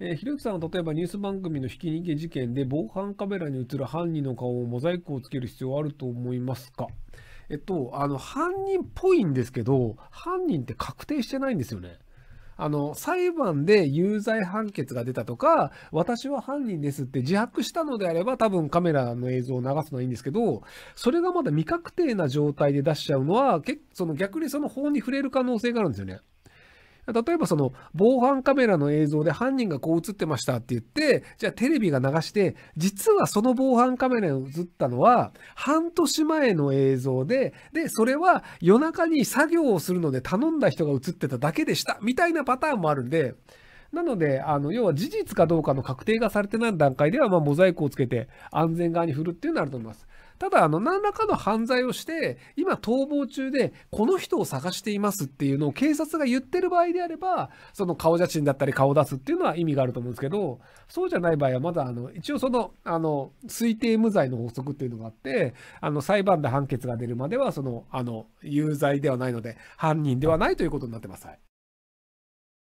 えー、ひろゆきさんは例えばニュース番組のひき逃げ事件で防犯カメラに映る犯人の顔をモザイクをつける必要はあると思いますかえっと、あの、犯人っぽいんですけど、犯人って確定してないんですよね。あの、裁判で有罪判決が出たとか、私は犯人ですって自白したのであれば、多分カメラの映像を流すのはいいんですけど、それがまだ未確定な状態で出しちゃうのは、その逆にその法に触れる可能性があるんですよね。例えばその防犯カメラの映像で犯人がこう映ってましたって言って、じゃあテレビが流して、実はその防犯カメラに映ったのは半年前の映像で、で、それは夜中に作業をするので頼んだ人が映ってただけでした、みたいなパターンもあるんで、なので、あの要は事実かどうかの確定がされてない段階では、まあ、モザイクをつけて安全側に振るっていうのはあると思います。ただ、あの、何らかの犯罪をして、今逃亡中で、この人を探していますっていうのを警察が言ってる場合であれば、その顔写真だったり顔を出すっていうのは意味があると思うんですけど、そうじゃない場合は、まだ、あの、一応その、あの、推定無罪の法則っていうのがあって、あの、裁判で判決が出るまでは、その、あの、有罪ではないので、犯人ではないということになってます。はい